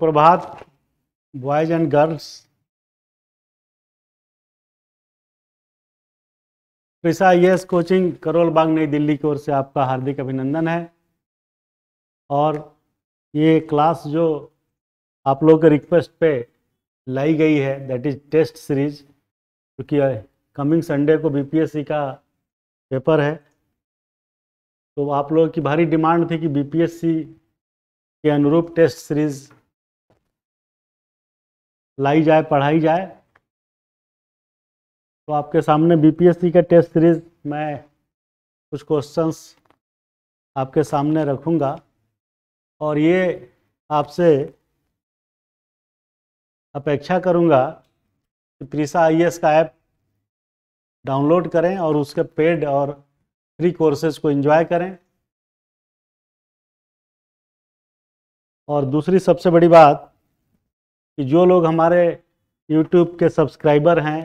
Prabhat boys and girls Krisha IAS coaching Karol Bagh नई दिल्ली की ओर से आपका हार्दिक अभिनंदन है और ये क्लास जो आप लोगों के रिक्वेस्ट पे लाई गई है दैट इज टेस्ट सीरीज क्योंकि कमिंग संडे को बीपीएससी का पेपर है तो आप लोगों की भारी डिमांड थी कि बीपीएससी के अनुरूप टेस्ट सीरीज़ लाई जाए पढ़ाई जाए तो आपके सामने बीपीएससी के टेस्ट सीरीज मैं कुछ क्वेश्चंस आपके सामने रखूंगा और ये आपसे अपेक्षा करूंगा कि प्रीसा आई e का ऐप डाउनलोड करें और उसके पेड और फ्री कोर्सेज को एंजॉय करें और दूसरी सबसे बड़ी बात कि जो लोग हमारे यूट्यूब के सब्सक्राइबर हैं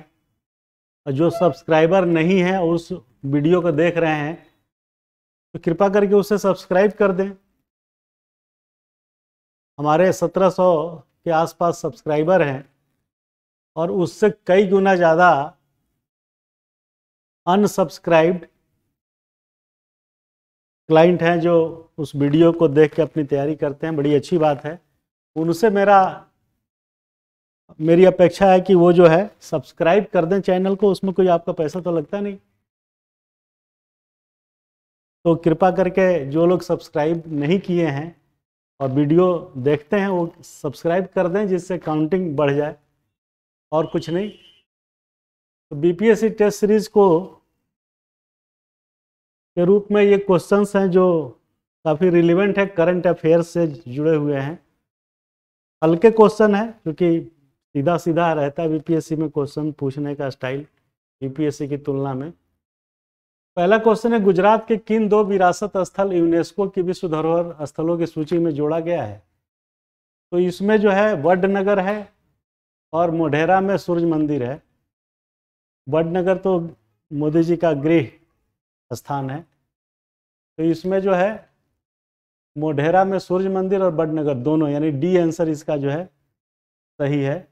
और जो सब्सक्राइबर नहीं हैं उस वीडियो को देख रहे हैं तो कृपा करके उसे सब्सक्राइब कर दें हमारे 1700 के आसपास सब्सक्राइबर हैं और उससे कई गुना ज़्यादा अनसब्सक्राइब्ड क्लाइंट हैं जो उस वीडियो को देख के अपनी तैयारी करते हैं बड़ी अच्छी बात है उनसे मेरा मेरी अपेक्षा है कि वो जो है सब्सक्राइब कर दें चैनल को उसमें कोई आपका पैसा तो लगता नहीं तो कृपा करके जो लोग सब्सक्राइब नहीं किए हैं और वीडियो देखते हैं वो सब्सक्राइब कर दें जिससे काउंटिंग बढ़ जाए और कुछ नहीं तो बीपीएससी टेस्ट सीरीज़ को के रूप में ये क्वेश्चंस हैं जो काफ़ी रिलेवेंट है करंट अफेयर्स से जुड़े हुए हैं हल्के क्वेश्चन है क्योंकि सीधा सीधा रहता है बीपीएससी में क्वेश्चन पूछने का स्टाइल बीपीएससी की तुलना में पहला क्वेश्चन है गुजरात के किन दो विरासत स्थल यूनेस्को की विश्व धरोहर स्थलों की सूची में जोड़ा गया है तो इसमें जो है वडनगर है और मोढेरा में सूर्य मंदिर है वडनगर तो मोदी जी का गृह स्थान है तो इसमें जो है मोढेरा में सूर्य मंदिर और बडनगर दोनों यानी डी आंसर इसका जो है सही है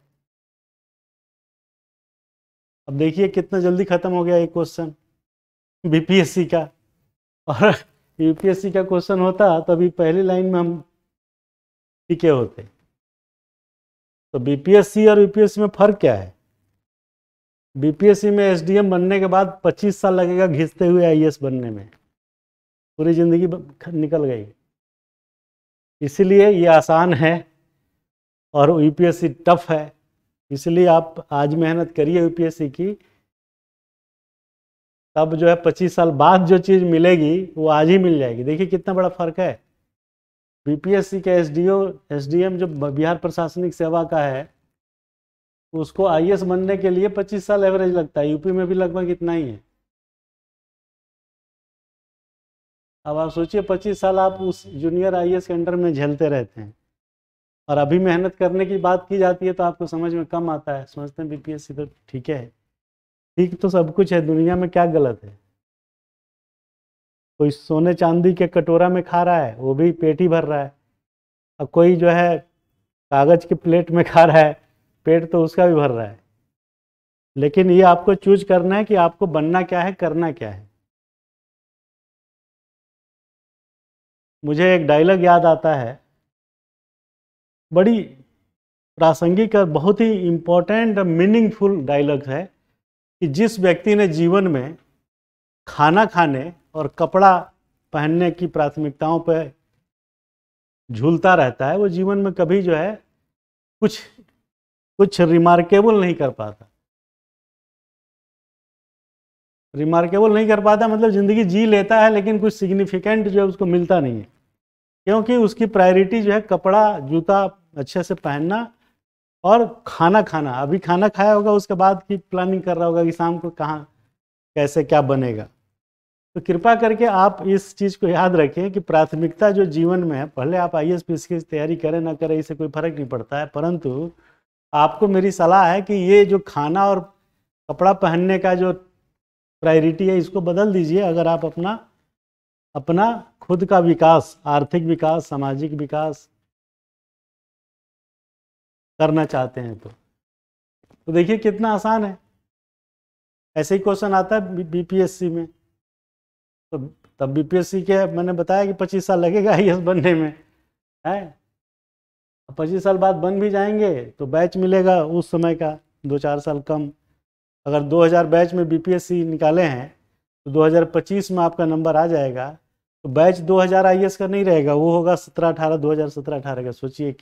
अब देखिए कितना जल्दी ख़त्म हो गया ये क्वेश्चन बीपीएससी का और यूपीएससी का क्वेश्चन होता तो अभी पहली लाइन में हम टिके होते तो बीपीएससी और यूपीएससी में फ़र्क क्या है बीपीएससी में एसडीएम बनने के बाद 25 साल लगेगा घिसते हुए आईएएस e बनने में पूरी ज़िंदगी निकल गई इसीलिए ये आसान है और यूपीएससी टफ है इसलिए आप आज मेहनत करिए यूपीएससी की तब जो है पच्चीस साल बाद जो चीज़ मिलेगी वो आज ही मिल जाएगी देखिए कितना बड़ा फर्क है बीपीएससी का एसडीओ एसडीएम जो बिहार प्रशासनिक सेवा का है उसको आईएएस बनने के लिए 25 साल एवरेज लगता है यूपी में भी लगभग इतना ही है अब आप सोचिए 25 साल आप उस जूनियर आईएएस के अंडर में झेलते रहते हैं और अभी मेहनत करने की बात की जाती है तो आपको समझ में कम आता है समझते हैं बीपीएससी तो ठीक है ठीक तो सब कुछ है दुनिया में क्या गलत है कोई सोने चांदी के कटोरा में खा रहा है वो भी पेट ही भर रहा है और कोई जो है कागज़ के प्लेट में खा रहा है पेट तो उसका भी भर रहा है लेकिन ये आपको चूज करना है कि आपको बनना क्या है करना क्या है मुझे एक डायलॉग याद आता है बड़ी प्रासंगिक और बहुत ही इम्पोर्टेंट और मीनिंगफुल डायलॉग है कि जिस व्यक्ति ने जीवन में खाना खाने और कपड़ा पहनने की प्राथमिकताओं पर झूलता रहता है वो जीवन में कभी जो है कुछ कुछ रिमार्केबल नहीं कर पाता रिमार्केबल नहीं कर पाता मतलब ज़िंदगी जी लेता है लेकिन कुछ सिग्निफिकेंट जो है उसको मिलता नहीं है क्योंकि उसकी प्रायोरिटी जो है कपड़ा जूता अच्छे से पहनना और खाना खाना अभी खाना खाया होगा उसके बाद की प्लानिंग कर रहा होगा कि शाम को कहाँ कैसे क्या बनेगा तो कृपा करके आप इस चीज़ को याद रखें कि प्राथमिकता जो जीवन में है पहले आप आई एस की तैयारी करें ना करें इससे कोई फर्क नहीं पड़ता है परंतु आपको मेरी सलाह है कि ये जो खाना और कपड़ा पहनने का जो प्रायोरिटी है इसको बदल दीजिए अगर आप अपना अपना खुद का विकास आर्थिक विकास सामाजिक विकास करना चाहते हैं तो तो देखिए कितना आसान है ऐसे ही क्वेश्चन आता है बीपीएससी में तो तब बीपीएससी के मैंने बताया कि पच्चीस साल लगेगा आई बनने में है पच्चीस साल बाद बन भी जाएंगे तो बैच मिलेगा उस समय का दो चार साल कम अगर 2000 बैच में बीपीएससी निकाले हैं तो 2025 में आपका नंबर आ जाएगा तो बैच 2000 आईएएस का नहीं रहेगा वो होगा 17 18 2017 18 का सोचिए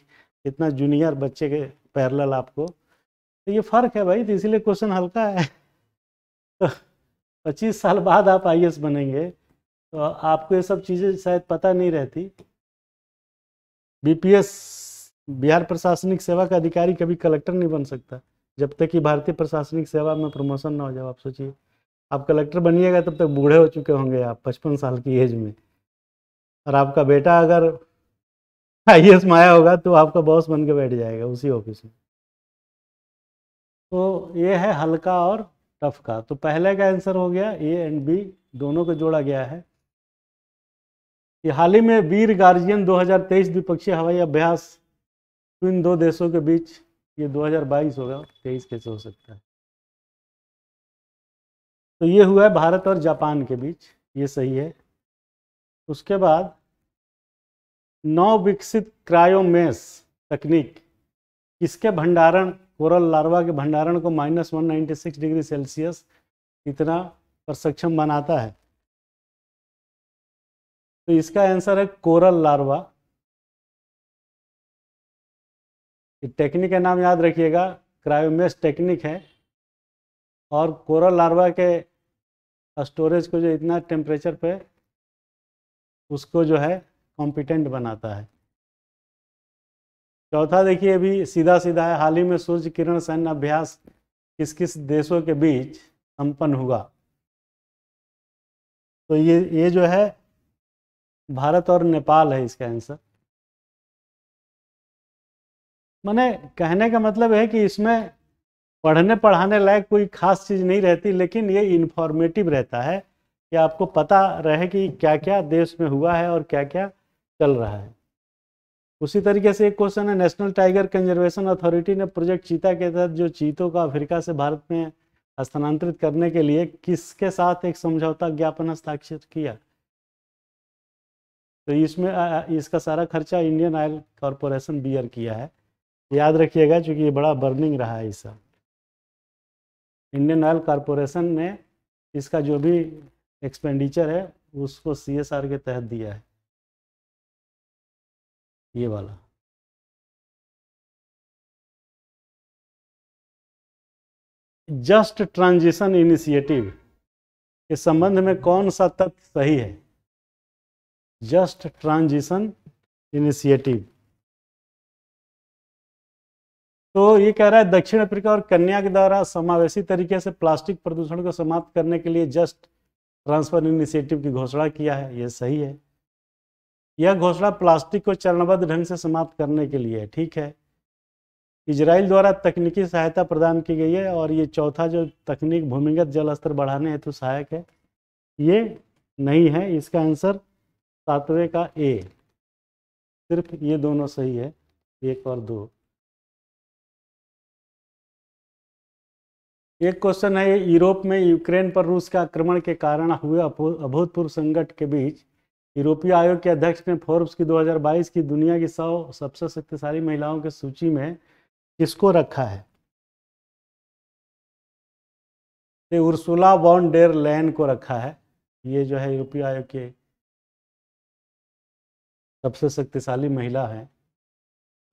इतना जूनियर बच्चे के पैरल आपको तो ये फ़र्क है भाई तो इसीलिए क्वेश्चन हल्का है तो पच्चीस साल बाद आप आई बनेंगे तो आपको ये सब चीज़ें शायद पता नहीं रहती बीपीएस बिहार प्रशासनिक सेवा का अधिकारी कभी कलेक्टर नहीं बन सकता जब तक कि भारतीय प्रशासनिक सेवा में प्रमोशन ना हो जाए आप सोचिए आप कलेक्टर बनिएगा तब तक बूढ़े हो चुके होंगे आप पचपन साल की एज में और आपका बेटा अगर आई हाँ, एस माया होगा तो आपका बॉस बन के बैठ जाएगा उसी ऑफिस में तो ये है हल्का और टफ का तो पहले का आंसर हो गया ए एंड बी दोनों को जोड़ा गया है कि हाल ही में वीर गार्जियन 2023 द्विपक्षीय हवाई अभ्यास तो इन दो देशों के बीच ये 2022 होगा तेईस कैसे हो सकता है तो ये हुआ है भारत और जापान के बीच ये सही है उसके बाद नव विकसित क्रायोमेस तकनीक किसके भंडारण कोरल लार्वा के भंडारण को minus one ninety six degree Celsius इतना पर सक्षम बनाता है तो इसका आंसर है कोरल लार्वा ये टेक्निक का नाम याद रखिएगा क्रायोमेस टेक्निक है और कोरल लार्वा के स्टोरेज को जो इतना टेम्परेचर पे उसको जो है कॉम्पिटेंट बनाता है चौथा देखिए अभी सीधा सीधा है हाल ही में सूर्य किरण सैन्य अभ्यास किस किस देशों के बीच संपन्न हुआ तो ये ये जो है भारत और नेपाल है इसका आंसर मैंने कहने का मतलब है कि इसमें पढ़ने पढ़ाने लायक कोई खास चीज़ नहीं रहती लेकिन ये इन्फॉर्मेटिव रहता है कि आपको पता रहे कि क्या क्या देश में हुआ है और क्या क्या चल रहा है उसी तरीके से एक क्वेश्चन है नेशनल टाइगर कंजर्वेशन अथॉरिटी ने प्रोजेक्ट चीता के तहत जो चीतों का अफ्रीका से भारत में स्थानांतरित करने के लिए किसके साथ एक समझौता ज्ञापन हस्ताक्षर किया तो इसमें इसका सारा खर्चा इंडियन ऑयल कॉरपोरेशन बियर किया है याद रखिएगा क्योंकि ये बड़ा बर्निंग रहा है इस इंडियन ऑयल कॉरपोरेशन ने इसका जो भी एक्सपेंडिचर है उसको सीएसआर के तहत दिया है ये वाला जस्ट ट्रांजिशन इनिशिएटिव के संबंध में कौन सा तथ्य सही है जस्ट ट्रांजिशन इनिशिएटिव तो ये कह रहा है दक्षिण अफ्रीका और कन्या के द्वारा समावेशी तरीके से प्लास्टिक प्रदूषण को समाप्त करने के लिए जस्ट ट्रांसफर इनिशिएटिव की घोषणा किया है ये सही है यह घोषणा प्लास्टिक को चरणबद्ध ढंग से समाप्त करने के लिए है ठीक है इजराइल द्वारा तकनीकी सहायता प्रदान की गई है और ये चौथा जो तकनीक भूमिगत जल स्तर बढ़ाने हेतु सहायक है ये नहीं है इसका आंसर सातवें का ए सिर्फ ये दोनों सही है एक और दो एक क्वेश्चन है यूरोप में यूक्रेन पर रूस का आक्रमण के कारण हुए अभूतपूर्व संकट के बीच यूरोपीय आयोग के अध्यक्ष ने फोर्ब्स की 2022 की दुनिया की सौ सबसे शक्तिशाली महिलाओं की सूची में किसको रखा है उर्सुला वॉन डेर लैन को रखा है ये जो है यूरोपीय आयोग के सबसे शक्तिशाली महिला है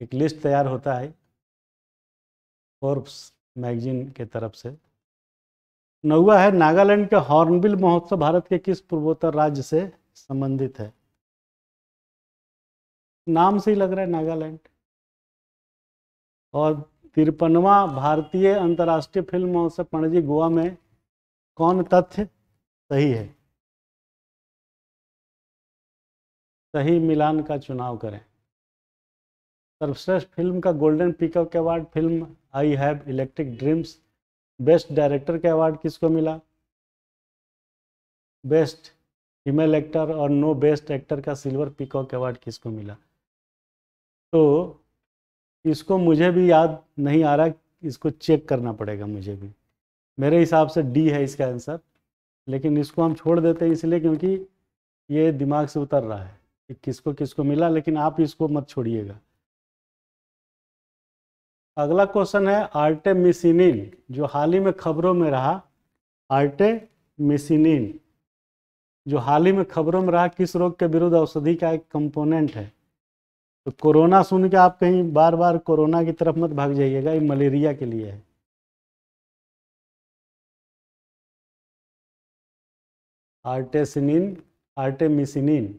एक लिस्ट तैयार होता है फोर्ब्स मैगजीन के तरफ से नौवा है नागालैंड के हॉर्नबिल महोत्सव भारत के किस पूर्वोत्तर राज्य से संबंधित है नाम से ही लग रहा है नागालैंड और तिरपनवा भारतीय अंतर्राष्ट्रीय फिल्म महोत्सव पणजी गोवा में कौन तथ्य सही है सही मिलान का चुनाव करें सर्वश्रेष्ठ फिल्म का गोल्डन पिकअप के award film I have electric dreams best director के अवार्ड किसको मिला बेस्ट फीमेल एक्टर और नो बेस्ट एक्टर का सिल्वर पिकॉक अवार्ड किसको मिला तो इसको मुझे भी याद नहीं आ रहा इसको चेक करना पड़ेगा मुझे भी मेरे हिसाब से डी है इसका आंसर लेकिन इसको हम छोड़ देते हैं इसलिए क्योंकि ये दिमाग से उतर रहा है कि किसको किसको मिला लेकिन आप इसको मत छोड़िएगा अगला क्वेश्चन है आर्टे मिसिनिन जो हाल ही में खबरों में रहा आर्टे मिसिनिन जो हाल ही में खबरों में रहा किस रोग के विरुद्ध औषधि का एक कंपोनेंट है तो कोरोना सुन के आप कहीं बार बार कोरोना की तरफ मत भाग जाइएगा ये मलेरिया के लिए है आर्टेसिनिन आर्टेमिसिनिन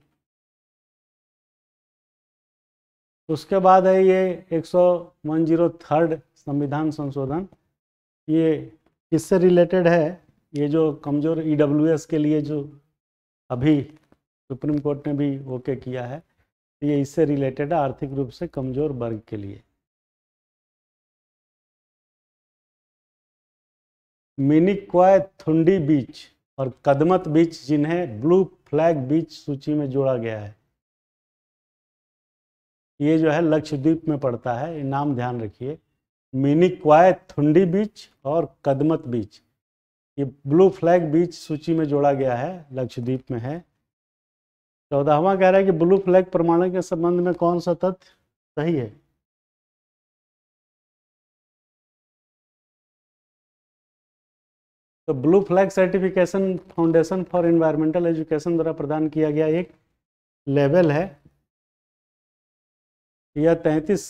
उसके बाद है ये एक सौ वन जीरो थर्ड संविधान संशोधन ये किससे रिलेटेड है ये जो कमज़ोर ई e के लिए जो अभी सुप्रीम कोर्ट ने भी ओके किया है तो ये इससे रिलेटेड है आर्थिक रूप से कमज़ोर वर्ग के लिए मिनिक्वाय थुंडी बीच और कदमत बीच जिन्हें ब्लू फ्लैग बीच सूची में जोड़ा गया है ये जो है लक्षद्वीप में पड़ता है नाम ध्यान रखिए मिनिक्वाय थुंडी बीच और कदमत बीच ये ब्लू फ्लैग बीच सूची में जोड़ा गया है लक्षद्वीप में है चौदहवा कह रहा है कि ब्लू फ्लैग परमाणु के संबंध में कौन सा तथ्य सही है तो blue flag certification Foundation for Environmental Education द्वारा प्रदान किया गया एक लेवल है यह तैतीस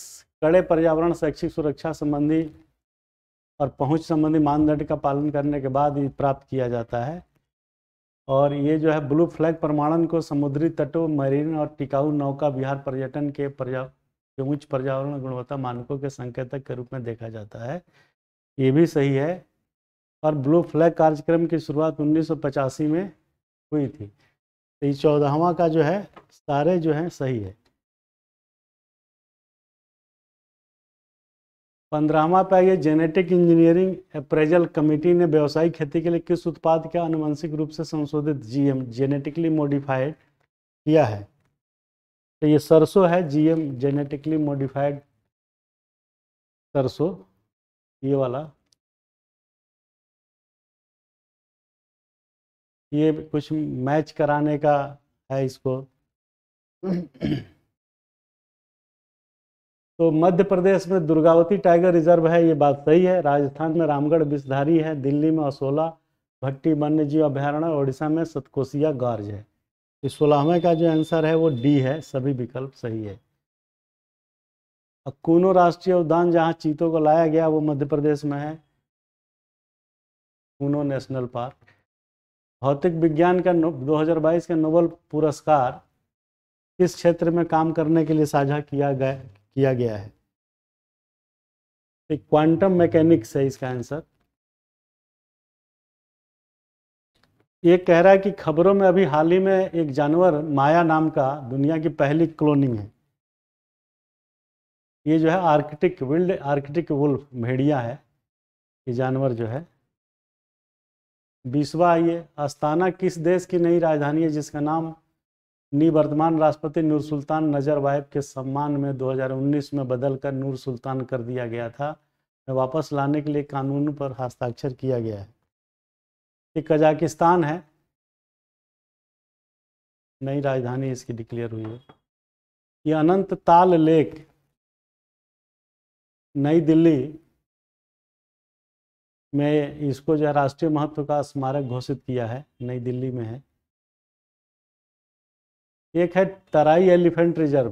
कड़े पर्यावरण शैक्षिक सुरक्षा संबंधी और पहुंच संबंधी मानदंड का पालन करने के बाद ये प्राप्त किया जाता है और ये जो है ब्लू फ्लैग प्रमाणन को समुद्री तटों मरीन और टिकाऊ नौका बिहार पर्यटन के पर्या के उच्च पर्यावरण गुणवत्ता मानकों के संकेतक के रूप में देखा जाता है ये भी सही है और ब्लू फ्लैग कार्यक्रम की शुरुआत उन्नीस में हुई थी तो ये चौदहवा का जो है सारे जो है सही है पंद्रहवा पे आइए जेनेटिक इंजीनियरिंग अप्रेजल कमेटी ने व्यावसायिक खेती के लिए किस उत्पाद का अनुवंशिक रूप से संशोधित जीएम जेनेटिकली मॉडिफाइड किया है तो ये सरसों है जीएम जेनेटिकली मॉडिफाइड सरसों ये वाला ये कुछ मैच कराने का है इसको तो मध्य प्रदेश में दुर्गावती टाइगर रिजर्व है ये बात सही है राजस्थान में रामगढ़ बिषधारी है दिल्ली में असोला भट्टी वन्य जीव अभ्यारण्य उड़ीसा में सतकोसिया गार्ज है इस सोलहवें का जो आंसर है वो डी है सभी विकल्प सही है अक्ूनो राष्ट्रीय उद्यान जहाँ चीतों को लाया गया वो मध्य प्रदेश में है कूनो नेशनल पार्क भौतिक विज्ञान का 2022 का नोबल पुरस्कार किस क्षेत्र में काम करने के लिए साझा किया गया किया गया है एक क्वांटम मैकेनिक्स है इसका आंसर ये कह रहा है कि खबरों में अभी हाल ही में एक जानवर माया नाम का दुनिया की पहली क्लोनिंग है ये जो है आर्कटिक विल्ड आर्कटिक वुल्फ भेड़िया है ये जानवर जो है बीसवा आइए अस्ताना किस देश की नई राजधानी है जिसका नाम निवर्तमान राष्ट्रपति नूर सुल्तान नजरबायब के सम्मान में 2019 में बदलकर नूर सुल्तान कर दिया गया था वापस लाने के लिए कानून पर हस्ताक्षर किया गया है ये कजाकिस्तान है नई राजधानी इसकी डिक्लेयर हुई है ये अनंत ताल लेक नई दिल्ली में इसको जो राष्ट्रीय महत्व का स्मारक घोषित किया है नई दिल्ली में है एक है Terai elephant reserve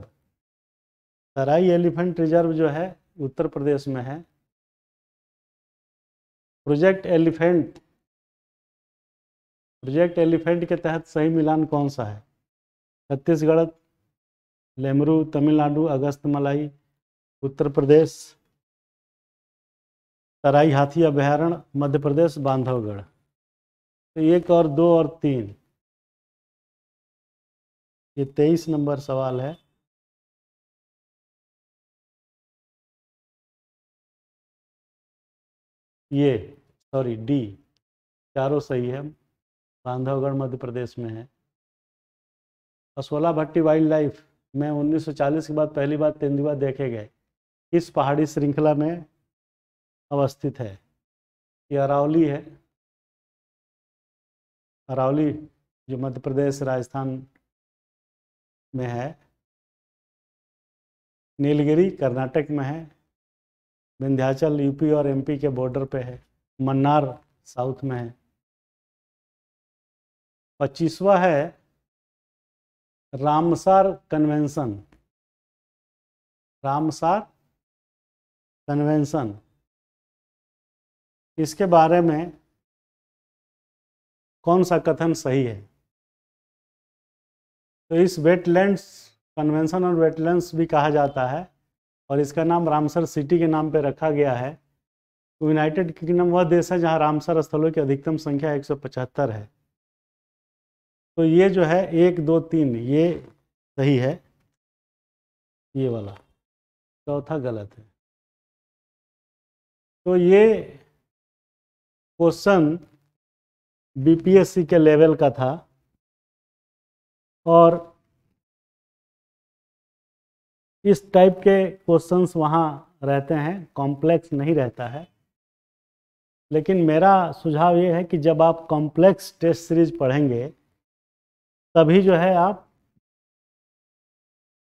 Terai elephant reserve जो है उत्तर प्रदेश में है प्रोजेक्ट एलिफेंट प्रोजेक्ट एलिफेंट के तहत सही मिलान कौन सा है छत्तीसगढ़ लेमरू तमिलनाडु अगस्त मलाई उत्तर प्रदेश तराई हाथी अभ्यारण मध्य प्रदेश बांधवगढ़ तो एक और दो और तीन ये तेईस नंबर सवाल है ये सॉरी डी चारों सही है बांधवगढ़ मध्य प्रदेश में है असोला भट्टी वाइल्ड लाइफ में 1940 के बाद पहली बार तेंदुआ देखे गए इस पहाड़ी श्रृंखला में अवस्थित है ये अरावली है अरावली जो मध्य प्रदेश राजस्थान में है नीलगिरी कर्नाटक में है विंध्याचल यूपी और एमपी के बॉर्डर पे है मन्नार साउथ में है पच्चीसवा है रामसार कन्वेंशन रामसार कन्वेंशन इसके बारे में कौन सा कथन सही है तो इस वेटलैंड्स कन्वेंशन और वेटलैंड्स भी कहा जाता है और इसका नाम रामसर सिटी के नाम पर रखा गया है तो यूनाइटेड किंगडम वह देश है जहाँ रामसर स्थलों की अधिकतम संख्या 175 है तो ये जो है एक दो तीन ये सही है ये वाला चौथा तो गलत है तो ये क्वेश्चन बीपीएससी के लेवल का था और इस टाइप के क्वेश्चंस वहाँ रहते हैं कॉम्प्लेक्स नहीं रहता है लेकिन मेरा सुझाव ये है कि जब आप कॉम्प्लेक्स टेस्ट सीरीज पढ़ेंगे तभी जो है आप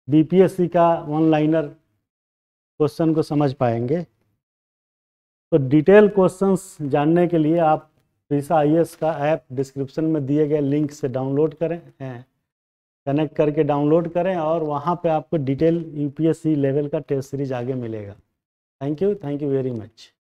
बीपीएससी का वन लाइनर क्वेश्चन को समझ पाएंगे तो डिटेल क्वेश्चंस जानने के लिए आप वीसा आई का ऐप डिस्क्रिप्शन में दिए गए लिंक से डाउनलोड करें कनेक्ट करके डाउनलोड करें और वहाँ पे आपको डिटेल यूपीएससी लेवल का टेस्ट सीरीज आगे मिलेगा thank you thank you very much